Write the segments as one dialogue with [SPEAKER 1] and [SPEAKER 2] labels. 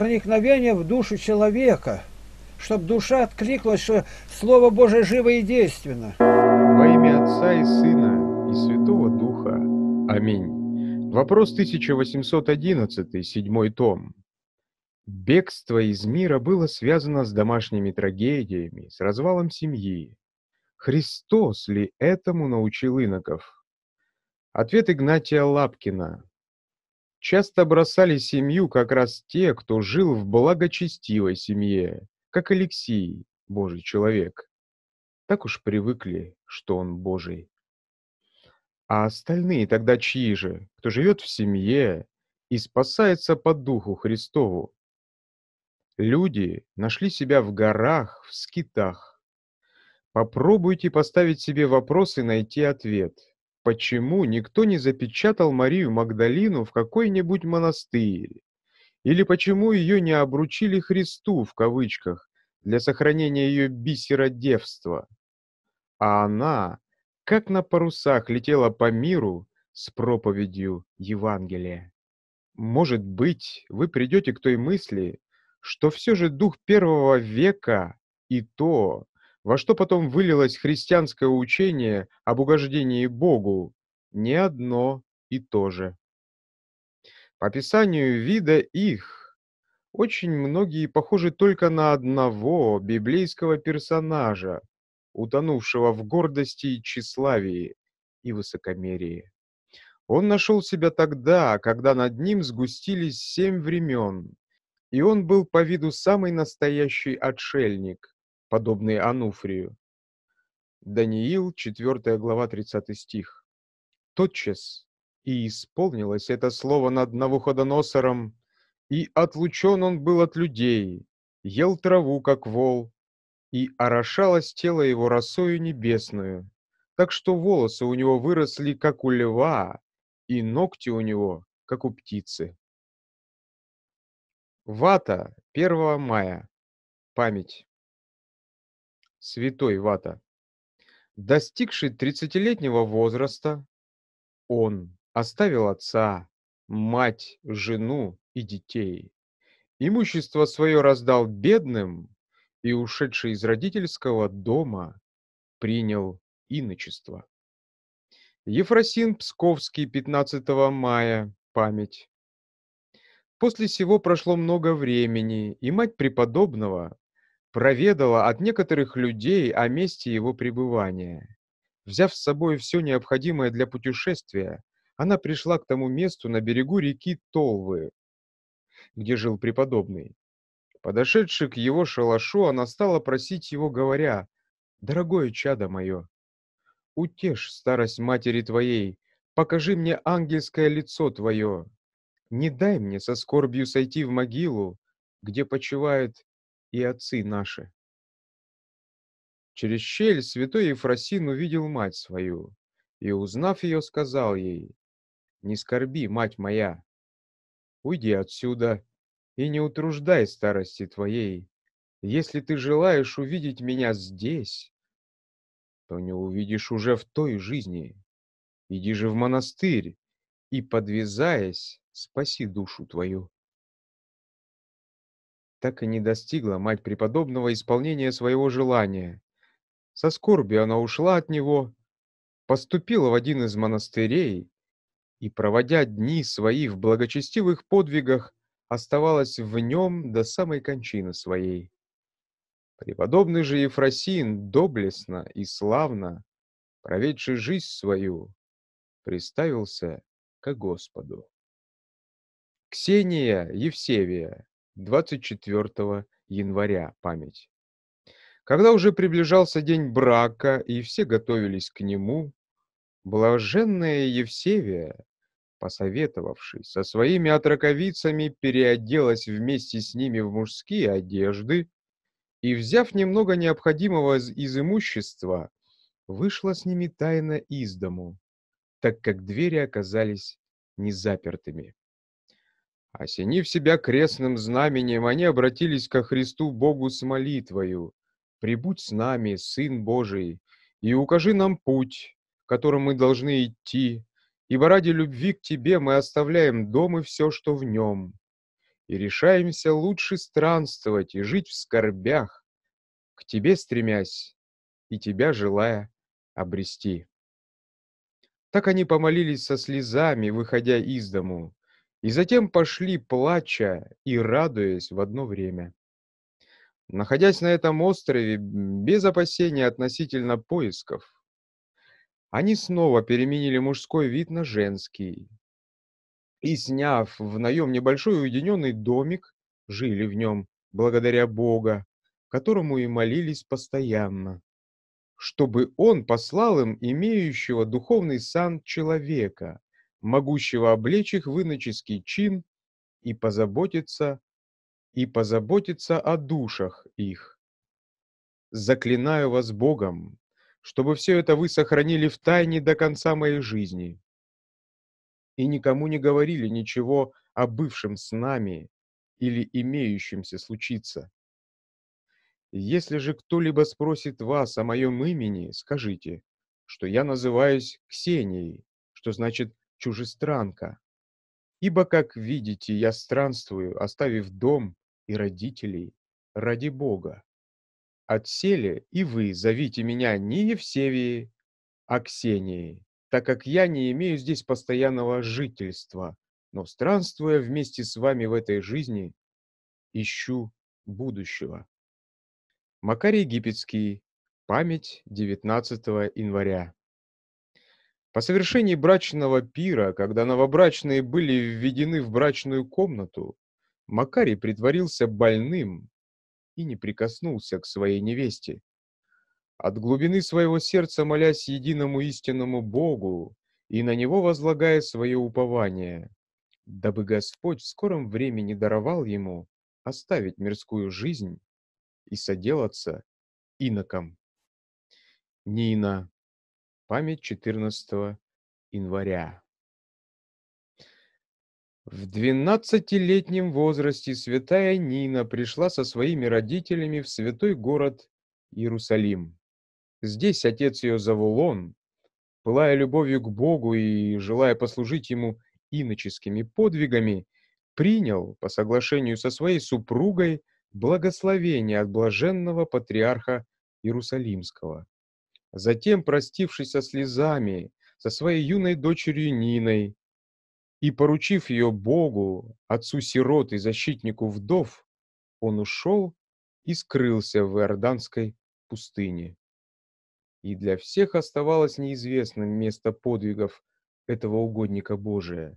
[SPEAKER 1] проникновение в душу человека, чтобы душа откликнулась, что Слово Божие живо и действенно. Во имя Отца и Сына и Святого Духа. Аминь. Вопрос 1811, седьмой том. Бегство из мира было связано с домашними трагедиями, с развалом семьи. Христос ли этому научил иноков? Ответ Игнатия Лапкина часто бросали семью как раз те, кто жил в благочестивой семье, как Алексей, Божий человек. Так уж привыкли, что он Божий. А остальные тогда чьи же, кто живет в семье и спасается по Духу Христову? Люди нашли себя в горах, в скитах. Попробуйте поставить себе вопрос и найти ответ – почему никто не запечатал Марию Магдалину в какой-нибудь монастыре? Или почему ее не обручили Христу, в кавычках, для сохранения ее бисера девства? А она, как на парусах, летела по миру с проповедью Евангелия. Может быть, вы придете к той мысли, что все же дух первого века и то, во что потом вылилось христианское учение об угождении Богу, не одно и то же. По описанию вида их, очень многие похожи только на одного библейского персонажа, утонувшего в гордости и тщеславии и высокомерии. Он нашел себя тогда, когда над ним сгустились семь времен, и он был по виду самый настоящий отшельник, подобные Ануфрию. Даниил, 4 глава, 30 стих. «Тотчас и исполнилось это слово над Навуходоносором, и отлучен он был от людей, ел траву, как вол, и орошалось тело его росою небесную, так что волосы у него выросли, как у льва, и ногти у него, как у птицы». Вата, 1 мая. Память святой Вата. Достигший 30-летнего возраста, он оставил отца, мать, жену и детей. Имущество свое раздал бедным и, ушедший из родительского дома, принял иночество. Ефросин Псковский, 15 мая, память. После всего прошло много времени, и мать преподобного проведала от некоторых людей о месте его пребывания. Взяв с собой все необходимое для путешествия, она пришла к тому месту на берегу реки Толвы, где жил преподобный. Подошедши к его шалашу, она стала просить его, говоря, «Дорогое чадо мое, утешь старость матери твоей, покажи мне ангельское лицо твое, не дай мне со скорбью сойти в могилу, где почивает и отцы наши. Через щель святой Ефросин увидел мать свою, и, узнав ее, сказал ей, «Не скорби, мать моя, уйди отсюда и не утруждай старости твоей. Если ты желаешь увидеть меня здесь, то не увидишь уже в той жизни. Иди же в монастырь и, подвязаясь, спаси душу твою» так и не достигла мать преподобного исполнения своего желания. Со скорбью она ушла от него, поступила в один из монастырей и, проводя дни свои в благочестивых подвигах, оставалась в нем до самой кончины своей. Преподобный же Ефросин доблестно и славно, проведший жизнь свою, приставился ко Господу. Ксения Евсевия 24 января память. Когда уже приближался день брака, и все готовились к нему, блаженная Евсевия, посоветовавшись со своими отраковицами, переоделась вместе с ними в мужские одежды и, взяв немного необходимого из имущества, вышла с ними тайно из дому, так как двери оказались незапертыми. Осенив себя крестным знаменем, они обратились ко Христу Богу с молитвою. «Прибудь с нами, Сын Божий, и укажи нам путь, которым мы должны идти, ибо ради любви к Тебе мы оставляем дом и все, что в нем, и решаемся лучше странствовать и жить в скорбях, к Тебе стремясь и Тебя желая обрести». Так они помолились со слезами, выходя из дому. И затем пошли, плача и радуясь в одно время. Находясь на этом острове без опасений относительно поисков, они снова переменили мужской вид на женский. И, сняв в наем небольшой уединенный домик, жили в нем благодаря Бога, которому и молились постоянно, чтобы он послал им имеющего духовный сан человека, могущего облечь их в иноческий чин и позаботиться, и позаботиться о душах их. Заклинаю вас Богом, чтобы все это вы сохранили в тайне до конца моей жизни и никому не говорили ничего о бывшем с нами или имеющемся случиться. Если же кто-либо спросит вас о моем имени, скажите, что я называюсь Ксенией, что значит чужестранка. Ибо, как видите, я странствую, оставив дом и родителей ради Бога. Отсели и вы зовите меня не Евсевией, а Ксенией, так как я не имею здесь постоянного жительства, но странствуя вместе с вами в этой жизни, ищу будущего. Макарий Египетский. Память 19 января. По совершении брачного пира, когда новобрачные были введены в брачную комнату, Макарий притворился больным и не прикоснулся к своей невесте. От глубины своего сердца молясь единому истинному Богу и на него возлагая свое упование, дабы Господь в скором времени даровал ему оставить мирскую жизнь и соделаться иноком. Нина память 14 января. В двенадцатилетнем возрасте святая Нина пришла со своими родителями в святой город Иерусалим. Здесь отец ее Завулон, пылая любовью к Богу и желая послужить ему иноческими подвигами, принял по соглашению со своей супругой благословение от блаженного патриарха Иерусалимского, затем простившись со слезами, со своей юной дочерью Ниной и поручив ее Богу, отцу сирот и защитнику вдов, он ушел и скрылся в Иорданской пустыне. И для всех оставалось неизвестным место подвигов этого угодника Божия,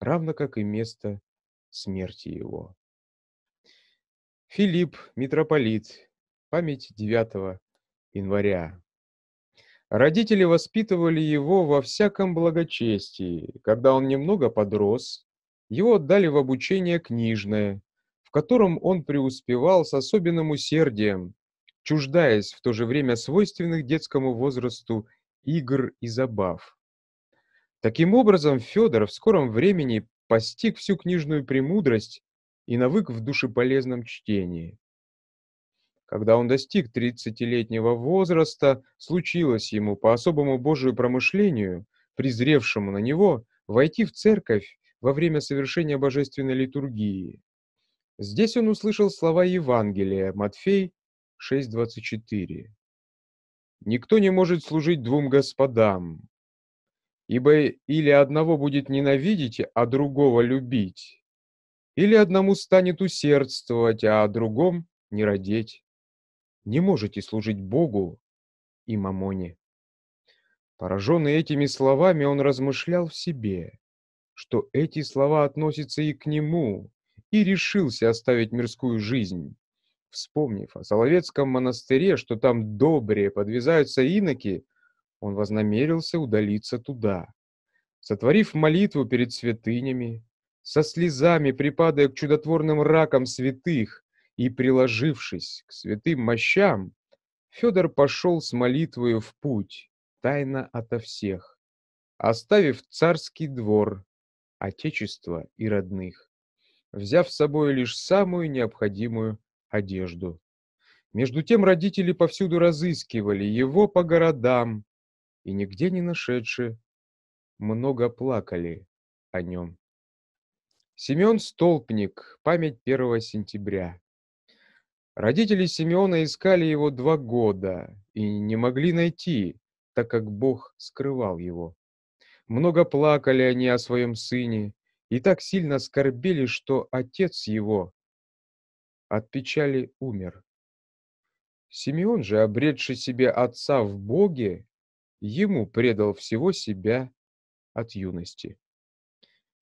[SPEAKER 1] равно как и место смерти его. Филипп, митрополит, память 9 января Родители воспитывали его во всяком благочестии. Когда он немного подрос, его отдали в обучение книжное, в котором он преуспевал с особенным усердием, чуждаясь в то же время свойственных детскому возрасту игр и забав. Таким образом, Федор в скором времени постиг всю книжную премудрость и навык в душеполезном чтении. Когда он достиг 30-летнего возраста, случилось ему по особому Божию промышлению, презревшему на него, войти в церковь во время совершения божественной литургии. Здесь он услышал слова Евангелия, Матфей 6.24. «Никто не может служить двум господам, ибо или одного будет ненавидеть, а другого любить, или одному станет усердствовать, а другом не родить не можете служить Богу и мамоне». Пораженный этими словами, он размышлял в себе, что эти слова относятся и к нему, и решился оставить мирскую жизнь. Вспомнив о Соловецком монастыре, что там добре подвязаются иноки, он вознамерился удалиться туда. Сотворив молитву перед святынями, со слезами припадая к чудотворным ракам святых, и, приложившись к святым мощам, Федор пошел с молитвою в путь, тайно ото всех, оставив царский двор, отечество и родных, взяв с собой лишь самую необходимую одежду. Между тем родители повсюду разыскивали его по городам и нигде не нашедши, много плакали о нем. Семен Столпник, память 1 сентября. Родители Симеона искали его два года и не могли найти, так как Бог скрывал его. Много плакали они о своем сыне и так сильно скорбели, что отец его от печали умер. Симеон же, обретший себе отца в Боге, ему предал всего себя от юности.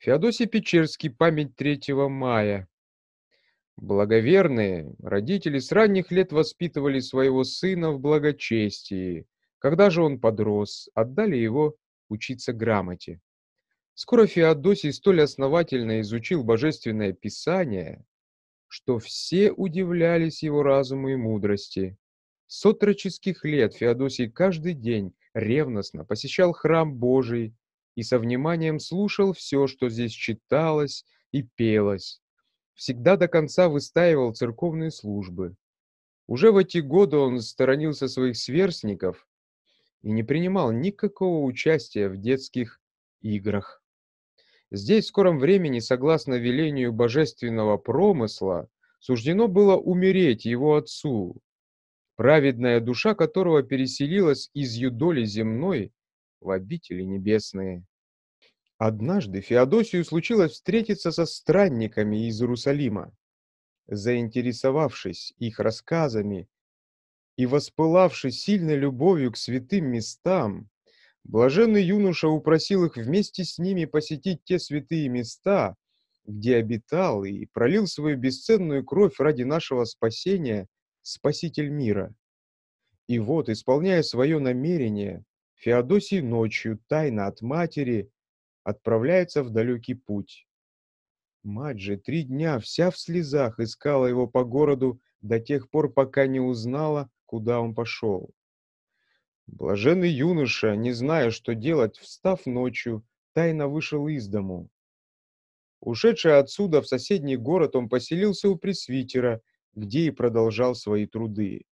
[SPEAKER 1] Феодосий Печерский, память 3 мая Благоверные родители с ранних лет воспитывали своего сына в благочестии. Когда же он подрос, отдали его учиться грамоте. Скоро Феодосий столь основательно изучил Божественное Писание, что все удивлялись его разуму и мудрости. С отроческих лет Феодосий каждый день ревностно посещал храм Божий и со вниманием слушал все, что здесь читалось и пелось всегда до конца выстаивал церковные службы. Уже в эти годы он сторонился своих сверстников и не принимал никакого участия в детских играх. Здесь в скором времени, согласно велению божественного промысла, суждено было умереть его отцу, праведная душа которого переселилась из юдоли земной в обители небесные. Однажды Феодосию случилось встретиться со странниками из Иерусалима. Заинтересовавшись их рассказами и воспылавши сильной любовью к святым местам, блаженный юноша упросил их вместе с ними посетить те святые места, где обитал и пролил свою бесценную кровь ради нашего спасения Спаситель мира. И вот, исполняя свое намерение, Феодосий ночью тайно от матери отправляется в далекий путь. Мать же три дня вся в слезах искала его по городу до тех пор, пока не узнала, куда он пошел. Блаженный юноша, не зная, что делать, встав ночью, тайно вышел из дому. Ушедший отсюда в соседний город, он поселился у пресвитера, где и продолжал свои труды.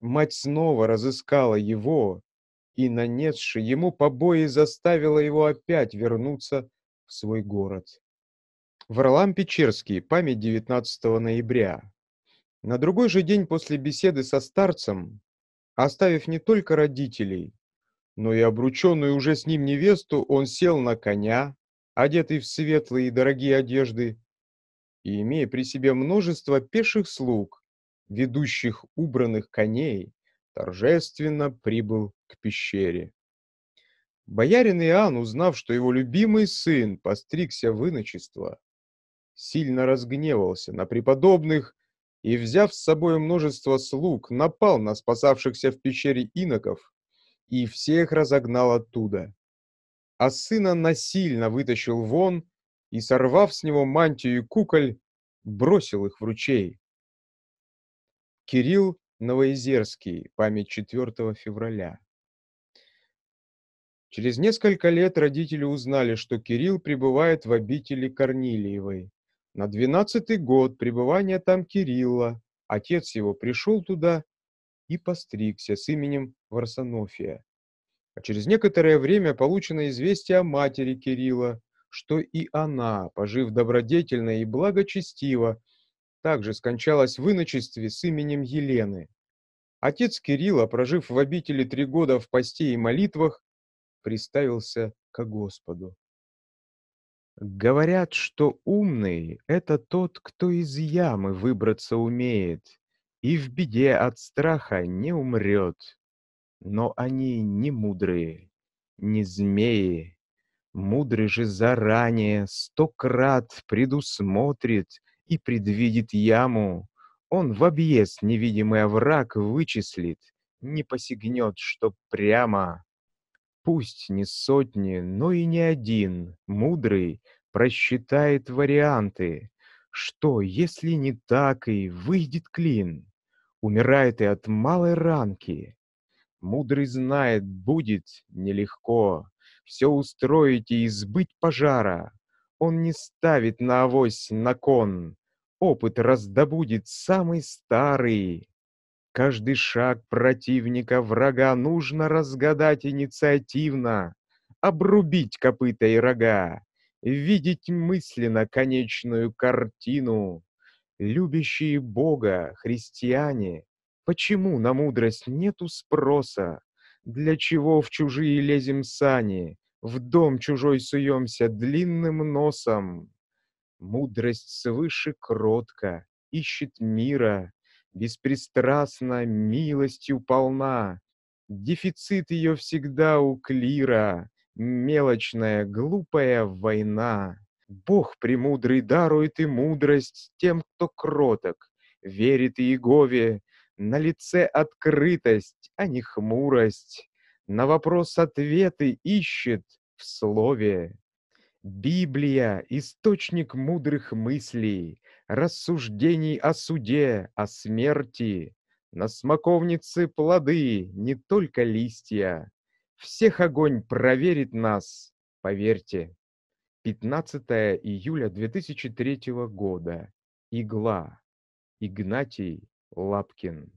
[SPEAKER 1] Мать снова разыскала его и, нанесши ему побои, заставила его опять вернуться в свой город. Варлам Печерский, память 19 ноября. На другой же день после беседы со старцем, оставив не только родителей, но и обрученную уже с ним невесту, он сел на коня, одетый в светлые и дорогие одежды, и имея при себе множество пеших слуг, ведущих убранных коней, торжественно прибыл к пещере. Боярин Иоанн, узнав, что его любимый сын постригся в иночество, сильно разгневался на преподобных и, взяв с собой множество слуг, напал на спасавшихся в пещере иноков и всех разогнал оттуда. А сына насильно вытащил вон и, сорвав с него мантию и куколь, бросил их в ручей. Кирилл Новоизерский, память 4 февраля. Через несколько лет родители узнали, что Кирилл пребывает в обители Корнилиевой. На двенадцатый год пребывания там Кирилла отец его пришел туда и постригся с именем Варсонофия. А через некоторое время получено известие о матери Кирилла, что и она, пожив добродетельно и благочестиво, также скончалась в иночестве с именем Елены. Отец Кирилла, прожив в обители три года в посте и молитвах, приставился к Господу. Говорят, что умный — это тот, кто из ямы выбраться умеет и в беде от страха не умрет. Но они не мудрые, не змеи. Мудрый же заранее сто крат предусмотрит и предвидит яму, он в объезд невидимый а враг вычислит, не посигнет, чтоб прямо. Пусть не сотни, но и не один, мудрый, просчитает варианты. Что, если не так и выйдет клин? Умирает и от малой ранки. Мудрый знает, будет нелегко. Все устроить и избыть пожара. Он не ставит на авось на кон опыт раздобудет самый старый. Каждый шаг противника врага нужно разгадать инициативно, обрубить копыта и рога, видеть мысленно конечную картину. Любящие Бога, христиане, почему на мудрость нету спроса? Для чего в чужие лезем сани, в дом чужой суемся длинным носом? Мудрость свыше кротка ищет мира, Беспристрастно, милостью полна. Дефицит ее всегда у клира, Мелочная, глупая война. Бог премудрый дарует и мудрость Тем, кто кроток, верит Иегове, На лице открытость, а не хмурость, На вопрос ответы ищет в слове. Библия – источник мудрых мыслей, рассуждений о суде, о смерти. На смоковнице плоды, не только листья. Всех огонь проверит нас, поверьте. 15 июля 2003 года. Игла. Игнатий Лапкин.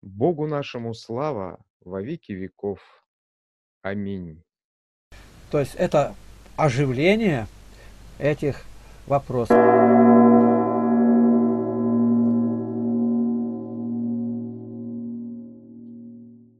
[SPEAKER 1] Богу нашему слава во веки веков. Аминь. То есть это оживления этих вопросов.